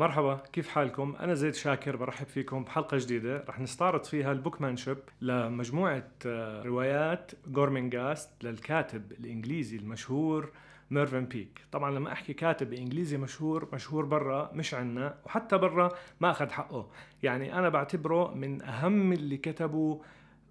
مرحبا كيف حالكم؟ أنا زيد شاكر برحب فيكم بحلقة جديدة رح نستعرض فيها البوكمانشيب لمجموعة آه، روايات جورمنغاست للكاتب الإنجليزي المشهور ميرفن بيك طبعا لما احكي كاتب انجليزي مشهور مشهور برا مش عنا وحتى برا ما اخذ حقه يعني انا بعتبره من اهم اللي كتبوا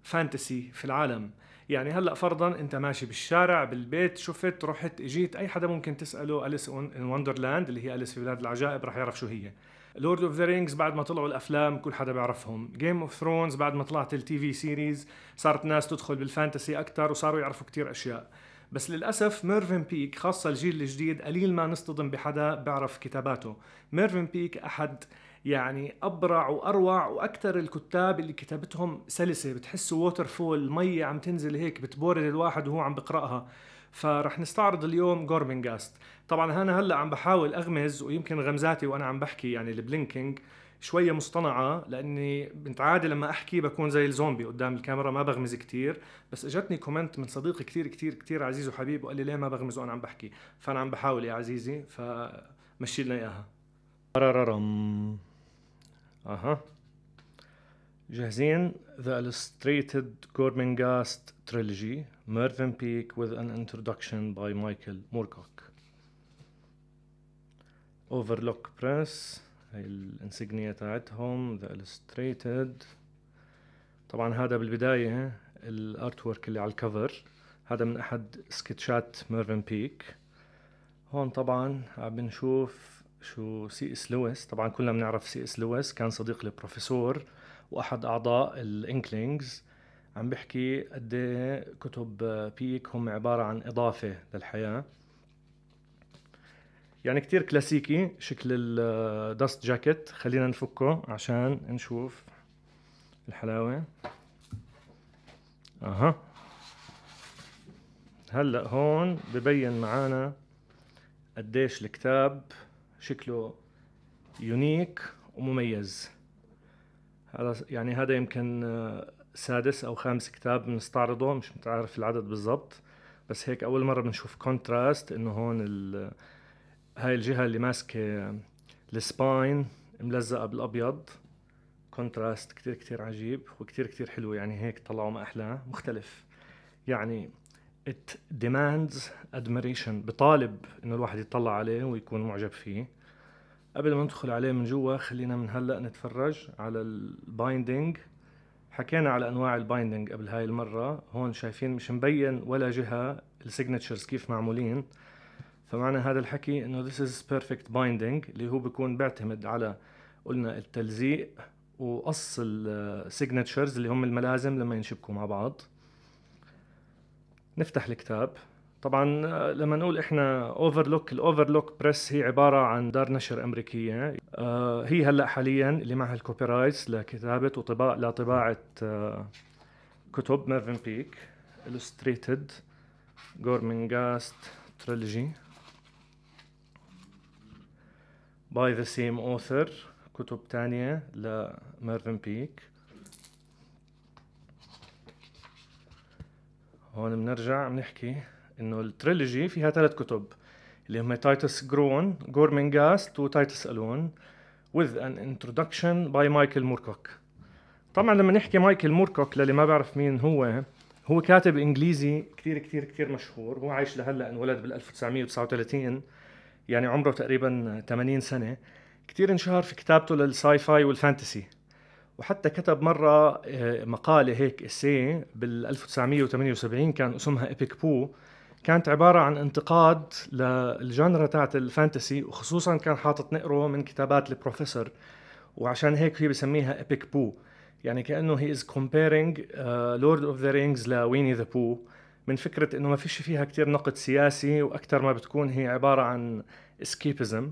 فانتسي في العالم يعني هلا فرضا انت ماشي بالشارع بالبيت شفت رحت اجيت اي حدا ممكن تساله اليس ان وندرلاند اللي هي اليس في بلاد العجائب رح يعرف شو هي لورد اوف ذا رينجز بعد ما طلعوا الافلام كل حدا بيعرفهم جيم اوف ثرونز بعد ما طلعت التي في سيريز صارت ناس تدخل بالفانتسي اكثر وصاروا يعرفوا كتير اشياء بس للأسف ميرفن بيك خاصة الجيل الجديد قليل ما نصطدم بحدا بيعرف كتاباته ميرفن بيك أحد يعني ابرع واروع واكثر الكتاب اللي كتابتهم سلسه بتحسه ووتر فول مي عم تنزل هيك بتبورد الواحد وهو عم بقراها فرح نستعرض اليوم جورمنجاست طبعا انا هلا عم بحاول اغمز ويمكن غمزاتي وانا عم بحكي يعني البلينكينج شوية مصطنعة لأني بنت عادي لما أحكي بكون زي الزومبي قدام الكاميرا ما بغمز كتير بس إجتني كومنت من صديق كتير كتير كتير عزيز وحبيب وقال لي ليه ما بغمز وأنا عم بحكي فأنا عم بحاول يا عزيزي فمشي لنا إياها اها جاهزين ذا Illustrated جورمنغاست تريلوجي ميرفن بيك وذ ان انتروداكشن باي مايكل موركوك اوفرلوك بريس هاي الانسجنية تاعتهم ذا Illustrated طبعا هذا بالبداية الارت ورك اللي على الكفر هذا من احد سكتشات ميرفن بيك هون طبعا عم نشوف شو سي اس لويس طبعا كلنا بنعرف سي اس لويس كان صديق للبروفيسور واحد اعضاء الانكلينجز عم بحكي قد كتب بيك هم عباره عن اضافه للحياه يعني كتير كلاسيكي شكل الدست جاكيت خلينا نفكه عشان نشوف الحلاوه اها هلا هون ببين معانا قديش الكتاب شكله يونيك ومميز هذا يعني هذا يمكن آه، سادس او خامس كتاب بنستعرضه مش متعرف العدد بالضبط بس هيك اول مره بنشوف كونتراست انه هون ال... هاي الجهه اللي ماسكه السباين ملزقه بالابيض كونتراست كتير كتير عجيب وكتير كتير حلو يعني هيك طلعوا ما احلاه مختلف يعني it demands admiration بطالب انه الواحد يطلع عليه ويكون معجب فيه قبل ما ندخل عليه من جوا خلينا من هلا نتفرج على البايندينج حكينا على انواع البايندينج قبل هاي المره هون شايفين مش مبين ولا جهه السيجنتشرز كيف معمولين فمعنى هذا الحكي انه this is perfect binding اللي هو بيكون بيعتمد على قلنا التلزيق وقص السيجنتشرز اللي هم الملازم لما ينشبكوا مع بعض نفتح الكتاب طبعا آه، لما نقول احنا اوفرلوك الاوفرلوك بريس هي عباره عن دار نشر امريكيه آه، هي هلا حاليا اللي معها الكوبي رايتس لكتابه وطباع لطباعه آه، كتب ميرفن بيك الستريتد جورمنجاست تريلوجي باي ذا سيم اوثر كتب تانية لميرفن بيك هون بنرجع بنحكي انه التريلوجي فيها ثلاث كتب اللي هم تايتس جرون جورمنجاست وتايتس الون with an introduction by مايكل موركوك طبعا لما نحكي مايكل موركوك للي ما بعرف مين هو هو كاتب انجليزي كثير كثير كثير مشهور هو عايش لهلا انولد بال 1939 يعني عمره تقريبا 80 سنه كثير انشهر في كتابته للساي فاي والفانتسي وحتى كتب مرة آه، مقالة هيك اسي بال 1978 كان اسمها إبيك بو كانت عبارة عن انتقاد للجانرا تاعت الفانتسي وخصوصا كان حاطط نقره من كتابات البروفيسور وعشان هيك هي بسميها إبيك بو يعني كأنه هي از كومبيرينج لورد أوف ذا رينجز لويني ذا بو من فكرة إنه ما فيش فيها كتير نقد سياسي وأكثر ما بتكون هي عبارة عن اسكيبزم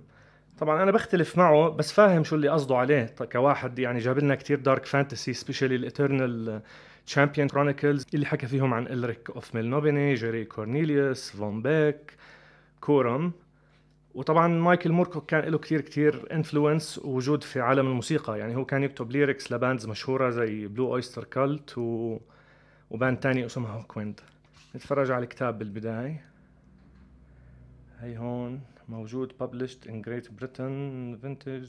طبعا انا بختلف معه بس فاهم شو اللي قصده عليه طيب، كواحد يعني جاب لنا كثير دارك فانتسي سبيشالي الاترنال تشامبيون كرونيكلز اللي حكى فيهم عن الريك اوف ميلنوبيني جيري كورنيليوس فون بيك كورم وطبعا مايكل موركو كان له كثير كثير انفلونس ووجود في عالم الموسيقى يعني هو كان يكتب ليركس لباندز مشهوره زي بلو اويستر كالت و... وباند تاني اسمها هوكويند نتفرج على الكتاب بالبدايه هي هون موجود published in Great Britain vintage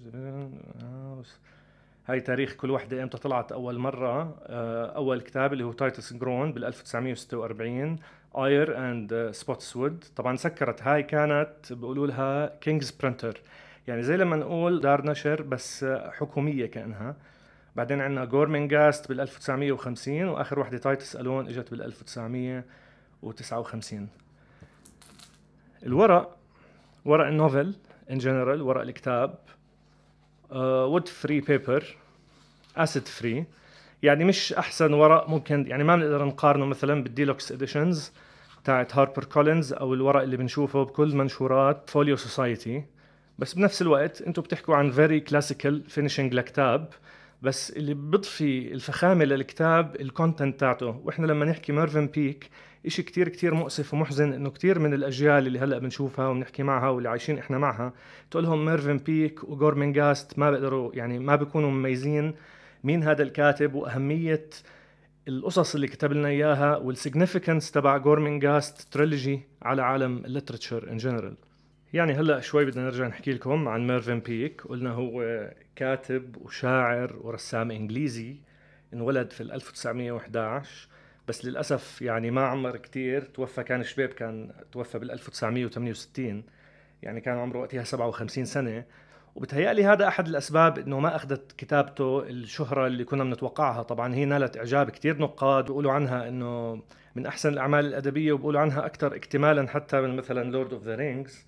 هاي تاريخ كل وحدة امتى طلعت اول مرة آه، اول كتاب اللي هو تايتس جرون بال 1946 اير اند وود طبعا سكرت هاي كانت بيقولوا لها كينجز برنتر يعني زي لما نقول دار نشر بس حكومية كانها بعدين عندنا جورمنجاست بال 1950 واخر وحدة تايتس الون اجت بال 1959 الورق ورق النوفل ان جنرال ورق الكتاب وود فري بيبر اسيد فري يعني مش احسن ورق ممكن يعني ما بنقدر نقارنه مثلا بالديلوكس اديشنز تاعت هاربر كولينز او الورق اللي بنشوفه بكل منشورات فوليو سوسايتي بس بنفس الوقت انتم بتحكوا عن فيري كلاسيكال فينيشنج لكتاب بس اللي بيضفي الفخامه للكتاب الكونتنت تاعته واحنا لما نحكي مارفن بيك إشي كتير كتير مؤسف ومحزن انه كتير من الاجيال اللي هلا بنشوفها وبنحكي معها واللي عايشين احنا معها تقول لهم ميرفن بيك وجورمن جاست ما بيقدروا يعني ما بيكونوا مميزين مين هذا الكاتب واهميه القصص اللي كتب لنا اياها والسيجنيفيكانس تبع جورمن جاست تريلوجي على عالم الليترتشر ان جنرال يعني هلا شوي بدنا نرجع نحكي لكم عن ميرفن بيك قلنا هو كاتب وشاعر ورسام انجليزي انولد في 1911 بس للاسف يعني ما عمر كتير توفى كان شباب كان توفى بال 1968 يعني كان عمره وقتها 57 سنه وبتهيألي هذا احد الاسباب انه ما اخذت كتابته الشهره اللي كنا بنتوقعها طبعا هي نالت اعجاب كتير نقاد بيقولوا عنها انه من احسن الاعمال الادبيه وبيقولوا عنها اكثر اكتمالا حتى من مثلا لورد اوف ذا رينجز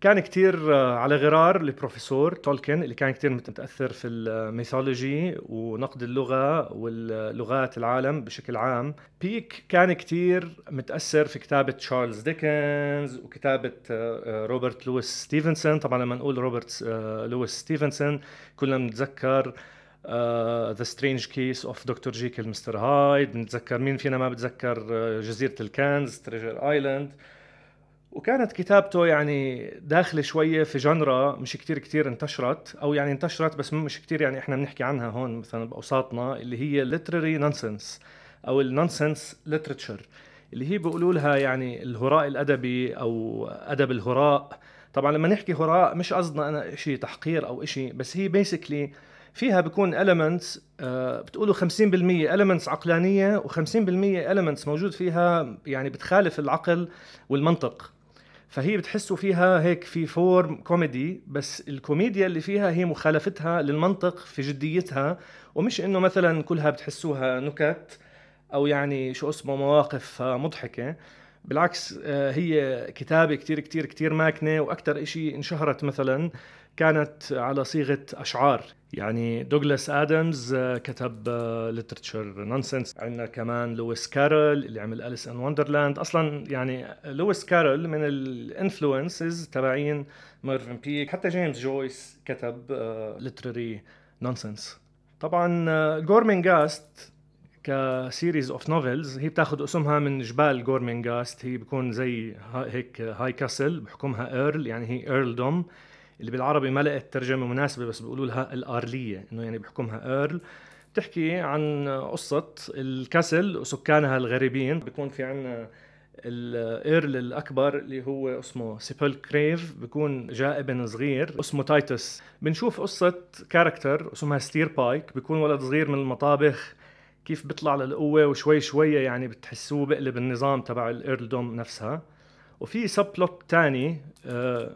كان كتير آه، على غرار البروفيسور تولكن اللي كان كتير متأثر في الميثولوجي آه، ونقد اللغة واللغات العالم بشكل عام بيك كان كتير متأثر في كتابة تشارلز ديكنز وكتابة آه، روبرت لويس ستيفنسون طبعا لما نقول روبرت لويس ستيفنسون كلنا بنتذكر ذا سترينج كيس اوف دكتور جيكل مستر هايد بنتذكر مين فينا ما بتذكر جزيرة الكنز تريجر ايلاند وكانت كتابته يعني داخله شويه في جنرا مش كتير كتير انتشرت او يعني انتشرت بس مش كتير يعني احنا بنحكي عنها هون مثلا باوساطنا اللي هي literary نونسنس او النونسنس ليترتشر اللي هي بيقولوا لها يعني الهراء الادبي او ادب الهراء طبعا لما نحكي هراء مش قصدنا انا شيء تحقير او شيء بس هي بيسكلي فيها بيكون elements آه، بتقولوا 50% elements عقلانية و50% elements موجود فيها يعني بتخالف العقل والمنطق فهي بتحسوا فيها هيك في فورم كوميدي بس الكوميديا اللي فيها هي مخالفتها للمنطق في جديتها ومش انه مثلا كلها بتحسوها نكت او يعني شو اسمه مواقف مضحكه بالعكس آه، هي كتابة كتير كتير كتير ماكنة وأكتر إشي انشهرت مثلا كانت على صيغه اشعار يعني دوغلاس ادمز آه، كتب ليترتشر آه، نونسنس عندنا كمان لويس كارول اللي عمل اليس ان وندرلاند اصلا يعني لويس كارول من الانفلونسز تبعين مارفن بيك حتى جيمس جويس كتب ليترري آه، نونسنس طبعا جورمنجاست كسيريز اوف نوفلز هي بتاخذ اسمها من جبال جورمنجاست هي بيكون زي هيك هاي كاسل بحكمها ايرل يعني هي ايرلدوم اللي بالعربي ما لقيت ترجمه مناسبه بس بيقولوا لها الارليه انه يعني بحكمها ارل بتحكي عن قصة الكسل وسكانها الغريبين بيكون في عنا الايرل الاكبر اللي هو اسمه سيبل كريف بيكون جاء ابن صغير اسمه تايتس بنشوف قصة كاركتر اسمها ستير بايك بيكون ولد صغير من المطابخ كيف بيطلع للقوة وشوي شوية يعني بتحسوه بقلب النظام تبع الايرلدوم نفسها وفي سب بلوت ثاني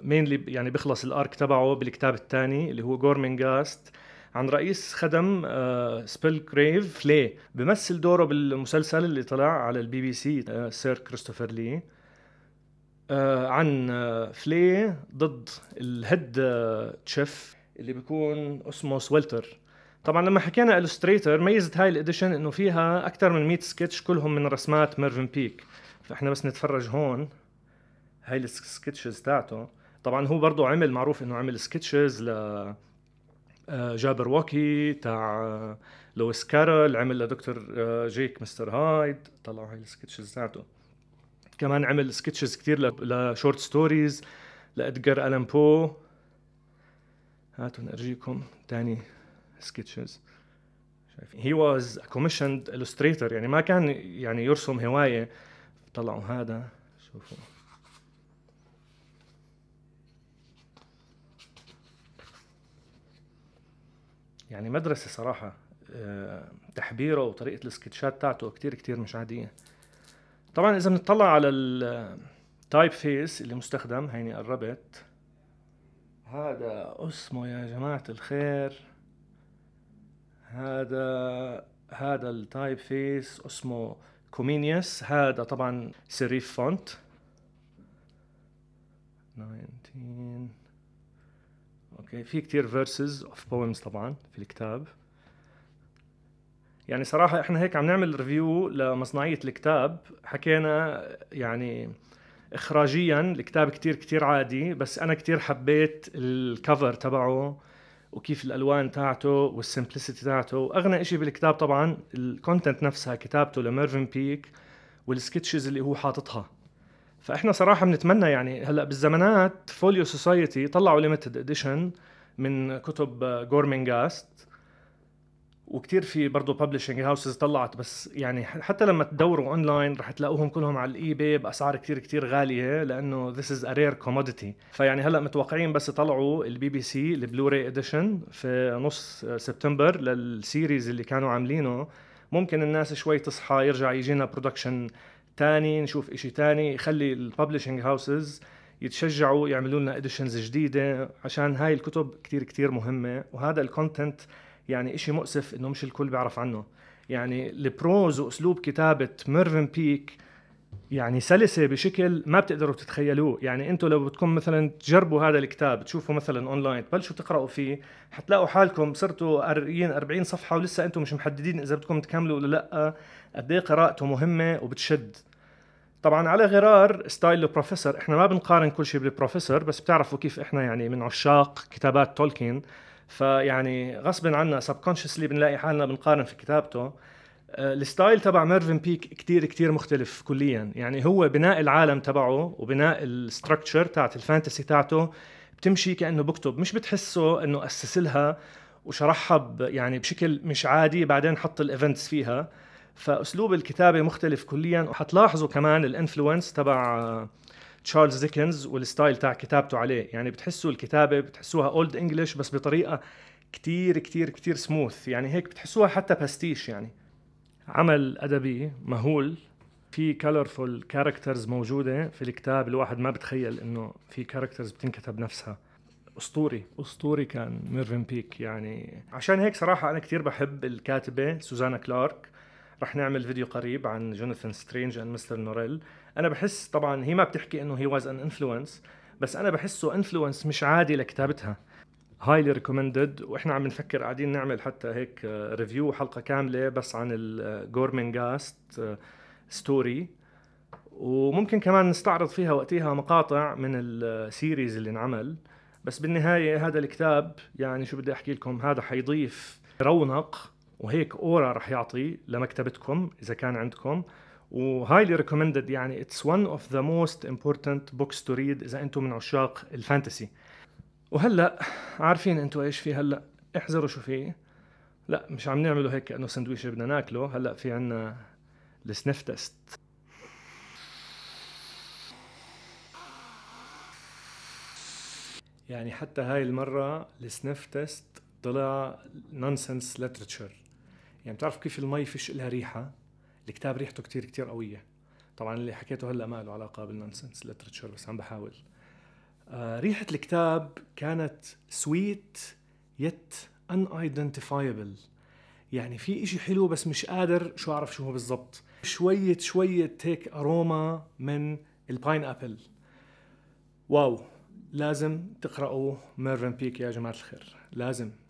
مينلي يعني بيخلص الارك تبعه بالكتاب الثاني اللي هو جورمنغاست عن رئيس خدم سبيل كريف فلي بمثل دوره بالمسلسل اللي طلع على البي بي سي سير كريستوفر لي عن فلي آه، ضد الهيد آه، تشيف اللي بيكون اسمه سويلتر طبعا لما حكينا الستريتر ميزت هاي الاديشن انه فيها اكثر من 100 سكتش كلهم من رسمات ميرفن بيك فاحنا بس نتفرج هون هاي السكتشز تاعته طبعا هو برضه عمل معروف انه عمل سكتشز ل آه، جابر واكي تاع آه، لويس كارل عمل لدكتور آه، جيك مستر هايد طلعوا هاي السكتشز تاعته كمان عمل سكتشز كتير لشورت ستوريز لادجار الان بو هاتوا نرجيكم تاني سكتشز شايفين هي واز كوميشند illustrator يعني ما كان يعني يرسم هوايه طلعوا هذا شوفوا يعني مدرسة صراحة آه، تحبيره وطريقة السكتشات تاعته كتير كتير مش عادية طبعا إذا بنطلع على التايب فيس اللي مستخدم هيني قربت هذا اسمه يا جماعة الخير هذا هذا التايب فيس اسمه كومينيوس هذا طبعا سيريف فونت 19 اوكي في كثير فيرسز اوف بويمز طبعا في الكتاب يعني صراحة احنا هيك عم نعمل ريفيو لمصنعية الكتاب حكينا يعني اخراجيا الكتاب كتير كتير عادي بس انا كتير حبيت الكفر تبعه وكيف الالوان تاعته والسمبلسيتي تاعته واغنى اشي بالكتاب طبعا الكونتنت نفسها كتابته لميرفن بيك والسكتشز اللي هو حاططها فاحنا صراحه بنتمنى يعني هلا بالزمانات فوليو سوسايتي طلعوا ليمتد اديشن من كتب جورمينغاست وكتير في برضه ببلشنج هاوسز طلعت بس يعني حتى لما تدوروا اونلاين رح تلاقوهم كلهم على الاي باي باسعار كتير كتير غاليه لانه ذيس از ارير كوموديتي فيعني هلا متوقعين بس يطلعوا البي بي سي البلوراي اديشن في نص سبتمبر للسيريز اللي كانوا عاملينه ممكن الناس شوي تصحى يرجع يجينا برودكشن تاني نشوف إشي تاني يخلي الببلشنج هاوسز يتشجعوا يعملوا لنا اديشنز جديده عشان هاي الكتب كتير كتير مهمه وهذا الكونتنت يعني إشي مؤسف انه مش الكل بيعرف عنه يعني البروز واسلوب كتابه ميرفن بيك يعني سلسه بشكل ما بتقدروا تتخيلوه يعني انتم لو بدكم مثلا تجربوا هذا الكتاب تشوفوا مثلا اونلاين تبلشوا تقراوا فيه حتلاقوا حالكم صرتوا قارئين 40 صفحه ولسه انتم مش محددين اذا بدكم تكملوا ولا لا قد ايه قراءته مهمه وبتشد طبعا على غرار ستايل البروفيسور احنا ما بنقارن كل شيء بالبروفيسور بس بتعرفوا كيف احنا يعني من عشاق كتابات تولكين فيعني غصبا عنا سبكونشسلي بنلاقي حالنا بنقارن في كتابته آه، الستايل تبع ميرفن بيك كتير كتير مختلف كليا يعني هو بناء العالم تبعه وبناء الستركتشر تاعت الفانتسي تاعته بتمشي كانه بكتب مش بتحسه انه اسس لها وشرحها يعني بشكل مش عادي بعدين حط الايفنتس فيها فاسلوب الكتابه مختلف كليا وحتلاحظوا كمان الانفلونس تبع تشارلز آه، ديكنز والستايل تاع كتابته عليه يعني بتحسوا الكتابه بتحسوها اولد انجلش بس بطريقه كتير كتير كتير سموث يعني هيك بتحسوها حتى باستيش يعني عمل ادبي مهول في كلرفول كاركترز موجوده في الكتاب الواحد ما بتخيل انه في كاركترز بتنكتب نفسها اسطوري اسطوري كان ميرفين بيك يعني عشان هيك صراحه انا كثير بحب الكاتبه سوزانا كلارك رح نعمل فيديو قريب عن جوناثان سترينج اند مستر نوريل انا بحس طبعا هي ما بتحكي انه هي واز ان انفلونس بس انا بحسه انفلونس مش عادي لكتابتها هايلي ريكومندد واحنا عم نفكر قاعدين نعمل حتى هيك ريفيو آه، حلقه كامله بس عن الجورمنجاست آه، ستوري آه، وممكن كمان نستعرض فيها وقتها مقاطع من السيريز اللي انعمل بس بالنهايه هذا الكتاب يعني شو بدي احكي لكم هذا حيضيف رونق وهيك اورا رح يعطي لمكتبتكم اذا كان عندكم وهايلي ريكومندد يعني اتس ون اوف ذا موست امبورتنت بوكس تو ريد اذا انتم من عشاق الفانتسي وهلا عارفين انتم ايش في هلا احذروا شو في لا مش عم نعمله هيك كانه سندويش بدنا ناكله هلا في عنا السنيف تيست يعني حتى هاي المرة السنيف تيست طلع نونسنس لترتشر يعني بتعرف كيف المي فيش لها ريحه الكتاب ريحته كتير كتير قويه طبعا اللي حكيته هلا ما له علاقه بالنونسنس لترتشر بس عم بحاول آه ريحه الكتاب كانت سويت يت ان ايدنتيفايبل يعني في إشي حلو بس مش قادر شو أعرف شو هو بالضبط شوية شوية هيك أروما من الباين أبل واو لازم تقرأوا ميرفن بيك يا جماعة الخير لازم